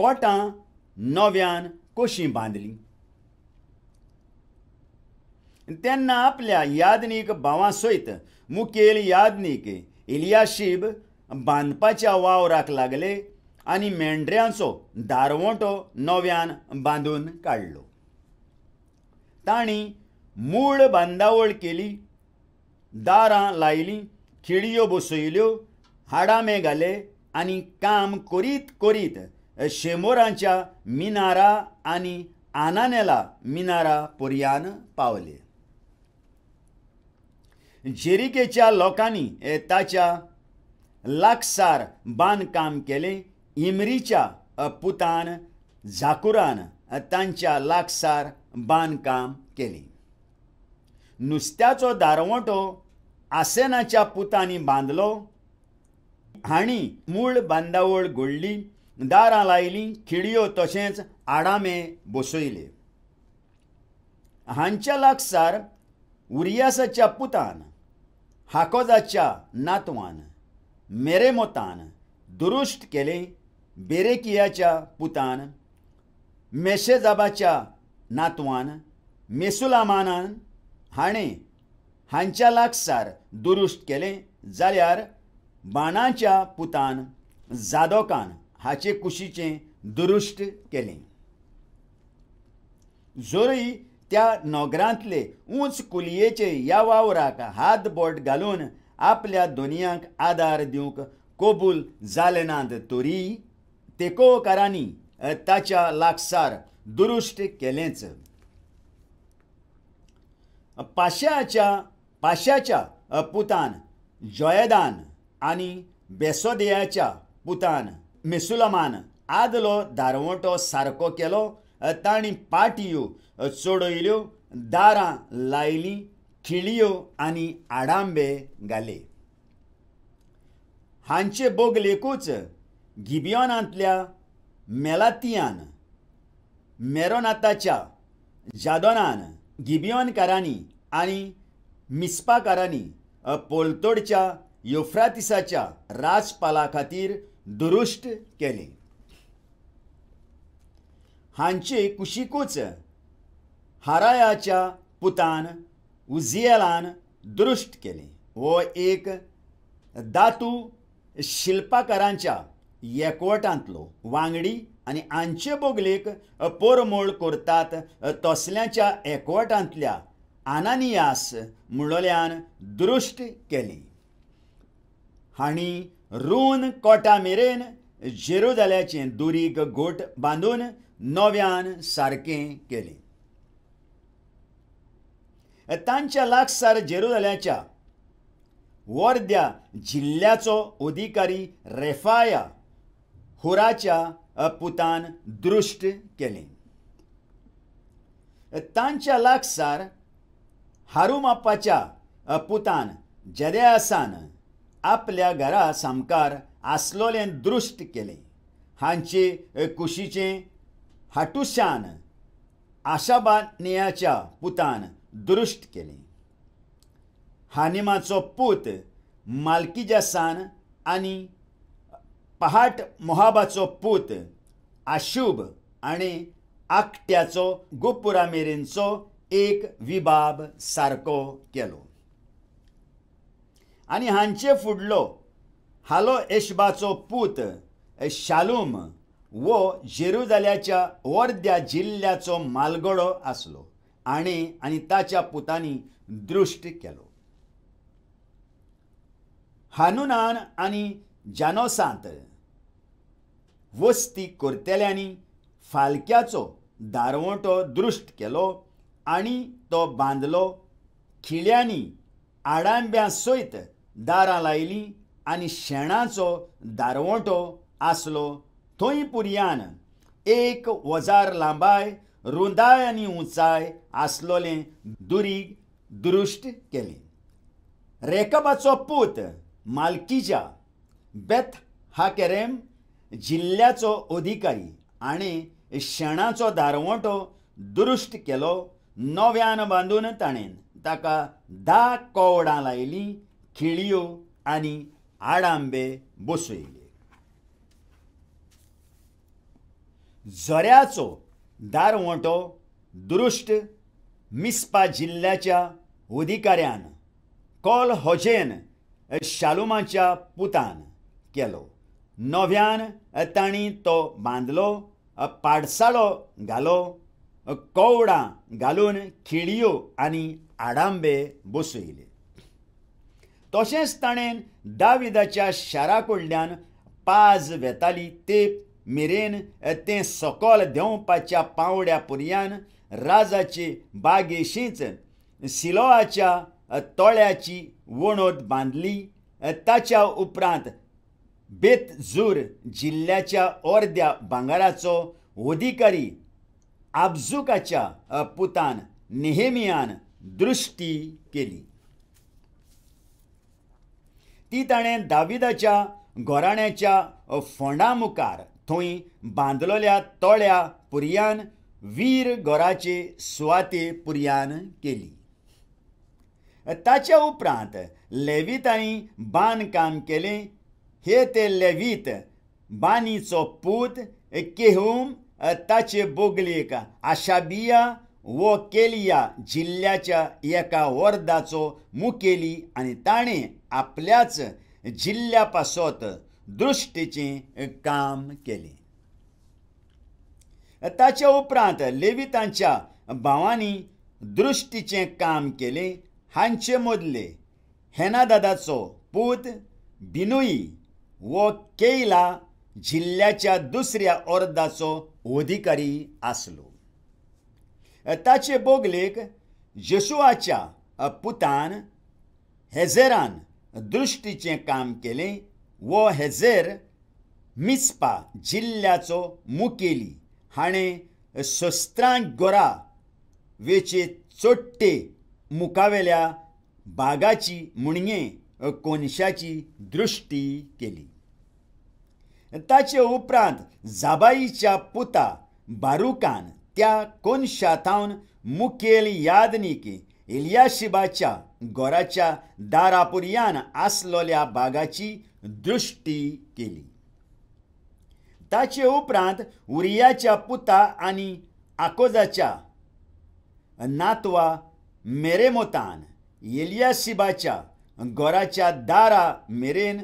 कोटां नव्यान कशीं बांदलीं तेन्ना आपल्या यादनीक भावां सयत मुखेल यादनीक इलियाशीब बांदपाच्या वावराक लागले आनी मेंढऱ्यांचो दारवोटो नव्यान बांदून काडलो तांणी मूळ बांदावळ केली दारां लायलीं खिडयो बसयल्यो हाडामे घाले आनी काम करीत करीत शेमोरांच्या मिनारा आणि आनान्याला मिनारा पुर्यान पावले जेरिकेच्या लोकांनी ताच्या लागसार बांधकाम केले इमरीच्या पुतान झाकुरान तांच्या लागसार बांधकाम केले नुस्त्याचो दारवटो आसेनाच्या पुतांनी बांधलो हाणी मूळ बांदावळ घोडली दारां लायलीं खिडयो तशेंच आडामे बसयले हांच्या लागसार उरियासाच्या पुतान हाकोजाच्या नातवान मेरेमोतान दुरुस्त केले बेरेकियाच्या पुतान मेशेजाबाच्या नातवान मेसुलामानान हाणें हांच्या लागसार दुरुस्त केलें जाल्यार बाणाच्या पुतान जादोकान हाचे कुशीचे दुरुष्ट केले जोरी त्या नोगरांतले उंच कुलयेचे या वावराक बोट घालून आपल्या दोनियांक आदार दिवंक कबूल जाले नात तोरी तेकोकारांनी ताच्या लागसार दुरुष्ट केलेच पाश्याच्या पाश्याच्या पुतान जॉयदान आनी बेसोदेयाच्या पुतान मिसुलमान आदलो दारवटो सारको केलो ताणी पाटयो चोडयल्यो दारां लायलीं खिळयो आनी आडांबे घाले हांचे बोगलेकूच गिबियोनांतल्या मेलातियान मेरोनाताच्या जादोनान गिबियोनकारांनी आनी मिस्पाकारांनी पोलतोडच्या युफ्रातिसाच्या राजपाला खातीर दुरुष्ट केले हांचे कुशिकूच हारायाच्या पुतान उजियेलान दुरुष्ट केले व एक दातू शिल्पाकारांच्या एकवटांतलो वांगडी आणि आंचे बोगलेक पोरमोळ करतात तसल्याच्या एकवटांतल्या आनानियास म्हणल्यान दुरुष्ट केली हाणी रून कोटा मेरेन जेरुजाल्याचे दुरीक गोट बांदून नव्यान सारकें केलें तांच्या लागसार जाल्याच्या वर्द्या जिल्ल्याचो अधिकारी रेफाया हुराच्या पुतान दृश्ट केलें तांच्या लागसार हारुमापाच्या पुतान जदेसान आपल्या घरा सामकार आसलोलें दृश्ट केलें हांचे कुशीचे हाटुशान आशाबानियाच्या पुतान दृश्ट केलें हानिमाचो पूत मालकीजासान आनी पहाट मोहाबाचो पूत आशुब आनी आकट्याचो गोपुरा मेरेनचो एक विबाब सारको केलो आणि हांचे फुडलो हालो एशबाचो पूत शालूम वो जेरुजाल्याच्या वर्ध्या जिल्ह्याचो मालगडो आसलो आणि आणि ताच्या पुतांनी दृष्ट केलो हानुनान आणि जानोसांत वस्ती कोरतेल्यांनी फालक्याचो दारवटो दृश्ट केलो आणि तो बांदलो खिळ्यांनी आडांब्यां सयत दारां लायलीं आनी शेणाचो दारवटो आसलो थंय पुरयान एक वजार लांबाय रुंदाय आनी उंचाय आसलोलें दुरीग दुरुश्ट केलें रेकबाचो पूत मालकीजा बेथ हाकेरेम जिल्ल्याचो अधिकारी आनी शेणाचो दारवंटो दुरुश्ट केलो नव्यान बांदून ताणेन ताका धा कोवडां लायलीं केळियो आणि आडांबे बसयले झऱ्याचो दारवटो दुरुष्ट मिस्पा जिल्ह्याच्या अधिकाऱ्यान कॉल हॉजेन शालुमाच्या पुतान केलो नव्यान ताणी तो बांदलो पाडसाळो घालो कोवडां घालून खिळयो आणि आडांबे बसयले तशेंच ताणें दाविदाच्या शारा कडल्यान पाज वेताली ते मेरेन तें सकल देंवपाच्या पावड्या पुरयान राजाचे बागेशींच सिलोआच्या तोळ्याची वणोत बांदली ताच्या उपरांत बेतझूर जिल्ल्याच्या अर्द्या भांगाराचो अधिकारी आबजुकाच्या पुतान नेहेमियान दृश्टी केली ती ताणें दाविदाच्या घोराण्याच्या फोंडा मुखार थंय बांदलोल्या तोळ्या पुरयान वीर घोराचे सुवाते पुरयान केली ताच्या उपरांत लेवितांनी काम केलें हे ते लेवीत बानीचो पूत केहूम ताचे बोगलेक आशाबिया व केलिया जिल्ह्याच्या एका वर्दाचो मुकेली आणि ताणे आपल्याच जिल्ल्या दृष्टीचे काम केले ताचे उपरांत लेवितांच्या भावांनी दृष्टीचे काम केले हांचे मोदले हेनादादाचो पूत बिनुई वो केला जिल्ह्याच्या दुसऱ्या अर्दाचो अधिकारी आसलो ताचे बोगलेक जेशुआच्या पुतान हेझेरान दृष्टीचे काम केले, वो हेझेर मिस्पा जिल्ल्याचो मुकेली, हाणे शस्त्रां गोरा वेचे चोट्टे मुखावेल्या बागाची मुणगे कोनशाची दृश्टी केली ताचे उपरांत जाबाईच्या पुता बारुकान त्या कोनशातावन मुखेल यादनीक इलियाशिबाच्या घोराच्या दारापुरयान आसलोल्या बागाची दृश्टी केली ताचे उपरांत उरियाच्या पुता आनी आकोजाच्या नातवा मेरेमोतान येलियासिबाच्या घोराच्या दारा मेरेन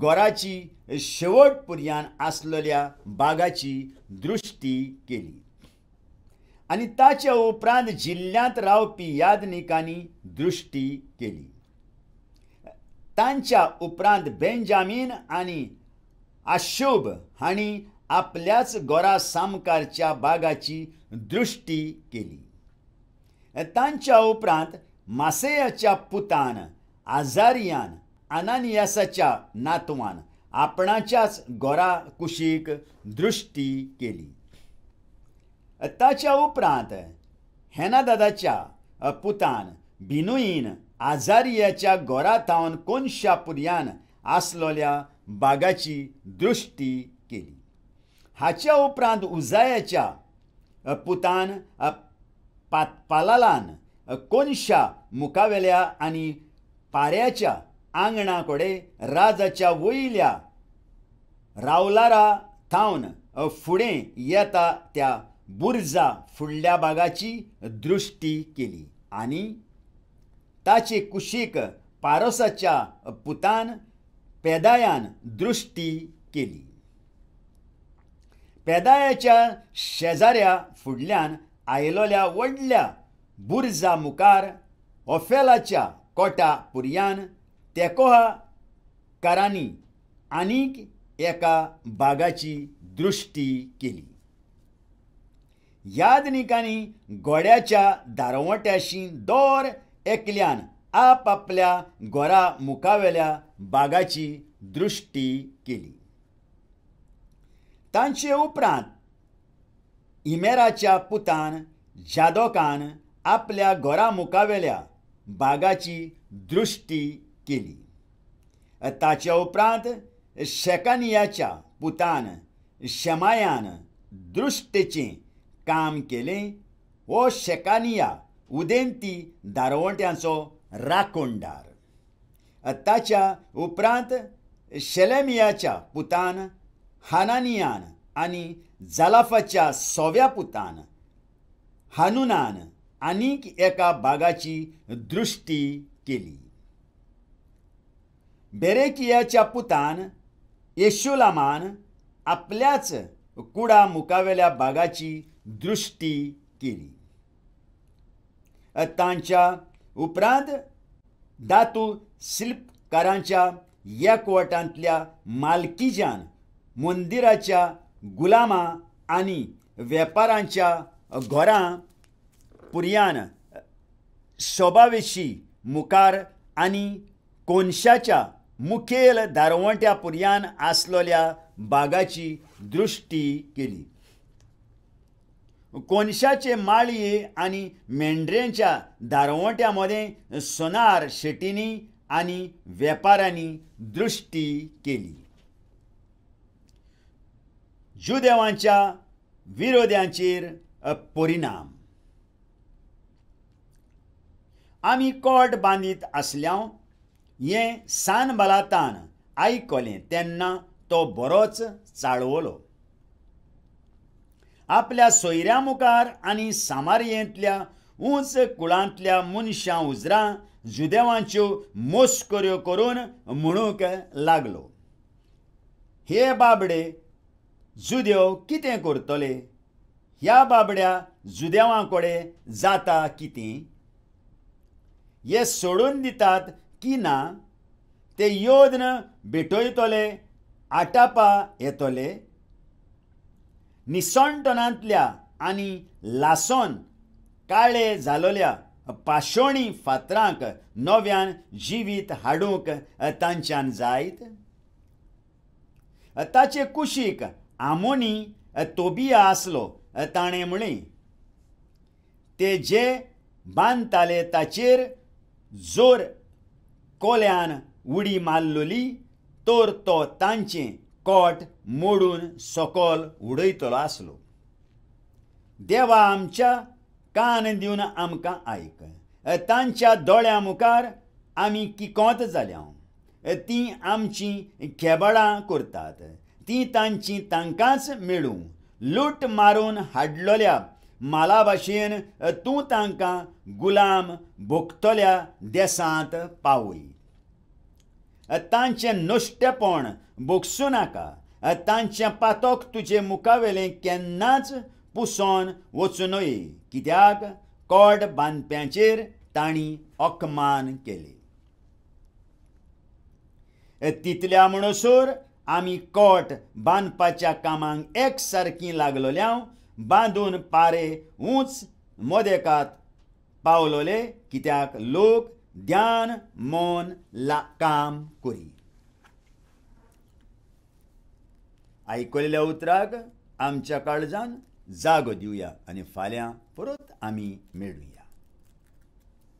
गोराची शेवट पुर्यान आसलेल्या बागाची दृश्टी केली आणि ताच्या उपरांत जिल्ह्यात रावपी यादनिकांनी दृष्टी केली तांच्या उपरांत बेंजामीन आणि आशोब हांणी आपल्याच गोरा सामकारच्या बागाची दृष्टी केली तांच्या उपरांत मासेयाच्या पुतान आजारियान अनानियासाच्या नातवान आपणाच्याच गोरा कुशीक दृष्टी केली ताच्या उपरांत हेनादादाच्या पुतान बिनुईन आजारियाच्या गोरा कोनशा पुर्यान आसलोल्या बागाची दृश्टी केली हाच्या उपरांत उजायाच्या पुतान पालालान कोनशा मुखावेल्या आनी पाऱ्याच्या कडेन राजाच्या वयल्या रावलारा थावन फुडें येता त्या बुर्जा फुडल्या बागाची दृष्टी केली आणि ताचे कुशीक पारोसाच्या पुतान पेदायान दृष्टी केली पेदायाच्या शेजाऱ्या फुडल्यान आयलोल्या व्हडल्या बुर्जा मुखार ओफेलाच्या कोटा पुरयान तेकोहा आणि आनीक एका बागाची दृष्टी केली यादनिकांनी गोड्याच्या दारवट्याशी दोर एकल्यान आपापल्या गोरा मुखावेल्या बागाची दृष्टी केली तांचे उपरांत इमेराच्या पुतान जादोकान आपल्या गोरा मुखावेल्या बागाची दृष्टी केली ताचे उपरांत शेकानियाच्या पुतान शमायान दृष्टेचें काम केले हो शेकानिया उदेंती दारवंट्यांचो राखोंडार ताच्या उपरांत शेलेमियाच्या पुतान हानानियान आनी जालाफाच्या सोव्या पुतान हानुनान आनीक एका भागाची दृश्टी केली बेरेकियाच्या पुतान येशुलामान आपल्याच कुडा मुकावेल्या भागाची दृष्टी केली तांच्या उपरांत दातू शिल्पकारांच्या एकवटांतल्या मालकीजान मंदिराच्या गुलामां आनी वेपारांच्या घोरा पुर्यान शोभावेशी मुखार आनी कोनशाच्या मुखेल दारवंट्या पुरयान आसलोल्या बागाची दृश्टी केली कोनशाचे माळी आणि मेंढऱ्यांच्या दारवट्यामध्ये सोनार शेटींनी आणि व्यापाऱ्यांनी दृष्टी केली जुदेवांच्या विरोध्यांचेर परिणाम आमी कोट बांदीत असल्या हें सानबलातान आयकले आयकलें तेन्ना तो बरोच चाळवलो आपल्या सोयऱ्या मुखार आनी सामारियेंतल्या उंच कुळांतल्या मनशां उजरां जुदेवांच्यो मोस्कऱ्यो करून म्हणूंक लागलो हे बाबडे जुदेव कितें करतले ह्या बाबड्या जुदेवां कडेन जाता कितें हे सोडून दितात की ना ते योद्न भेटयतले आटापा येतले निसॉन्टोनांतल्या आनी लासोन काळे जालोल्या पाशोणी फातरांक नव्यान जिवीत हाडूंक तांच्यान जायत ताचे कुशीक आमोनी तोबिया आसलो ताणें ते जे बांदताले ताचेर जोर कोल्यान उडी मारलोली तर तो तांचें कोट मोडून सकल उडयतलो आसलो देवा आमच्या कान दिवन आमकां आयक तांच्या दोळ्या मुखार आमी किकोंत जाल्या ती आमची खेबळां करतात ती तांची तांकांच मेळूं लूट मारून हाडलोल्या माला भाशेन तूं तांकां गुलाम भोगतल्या देसांत पावय तांचें नश्टेपण भोगसूं नाका तांचें पातोक तुजे मुखावेलें केन्नाच पुसोन वचूं नये कित्याक कोड बांदप्यांचेर तांणी अकमान केले तितल्या म्हणसर आमी कोट बांदपाच्या कामांक एक सारकीं लागलोल्या बांदून पारे उंच मोदेकात पावलोले कित्याक लोक ध्यान मौन ला काम करी आयकलेल्या उतराक आमच्या काळजान जागो दिवया आणि फाल्यां परत आम्ही मेळुया